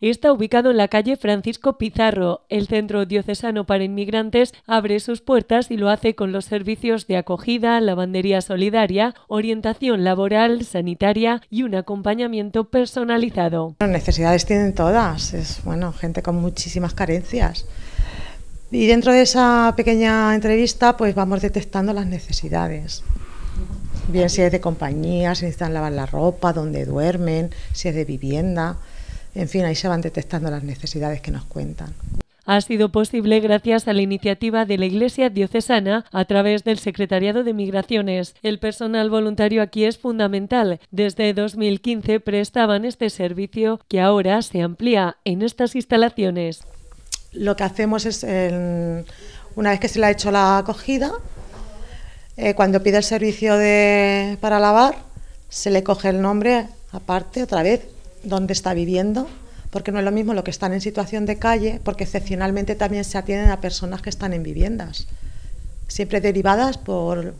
Está ubicado en la calle Francisco Pizarro. El Centro Diocesano para Inmigrantes abre sus puertas y lo hace con los servicios de acogida, lavandería solidaria, orientación laboral, sanitaria y un acompañamiento personalizado. Las necesidades tienen todas, es bueno, gente con muchísimas carencias. Y dentro de esa pequeña entrevista pues vamos detectando las necesidades. Bien si es de compañía, si necesitan lavar la ropa, dónde duermen, si es de vivienda. En fin, ahí se van detectando las necesidades que nos cuentan ha sido posible gracias a la iniciativa de la Iglesia Diocesana a través del Secretariado de Migraciones. El personal voluntario aquí es fundamental. Desde 2015 prestaban este servicio que ahora se amplía en estas instalaciones. Lo que hacemos es, una vez que se le ha hecho la acogida, eh, cuando pide el servicio de, para lavar, se le coge el nombre aparte otra vez dónde está viviendo, porque no es lo mismo lo que están en situación de calle, porque excepcionalmente también se atienden a personas que están en viviendas, siempre derivadas por,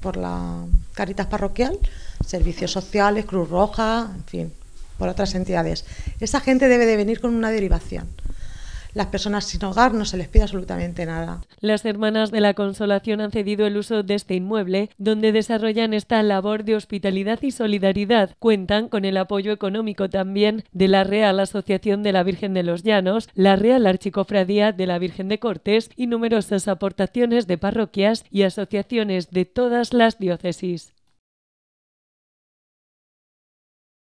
por la Caritas Parroquial, Servicios Sociales, Cruz Roja, en fin, por otras entidades. Esa gente debe de venir con una derivación las personas sin hogar no se les pide absolutamente nada. Las hermanas de la Consolación han cedido el uso de este inmueble, donde desarrollan esta labor de hospitalidad y solidaridad. Cuentan con el apoyo económico también de la Real Asociación de la Virgen de los Llanos, la Real Archicofradía de la Virgen de Cortes y numerosas aportaciones de parroquias y asociaciones de todas las diócesis.